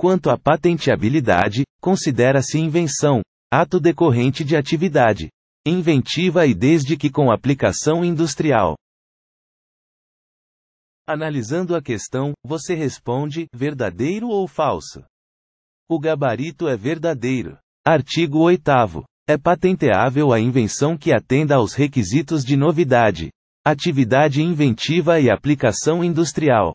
Quanto à patenteabilidade, considera-se invenção, ato decorrente de atividade inventiva e desde que com aplicação industrial. Analisando a questão, você responde: verdadeiro ou falso? O gabarito é verdadeiro. Artigo 8. É patenteável a invenção que atenda aos requisitos de novidade, atividade inventiva e aplicação industrial.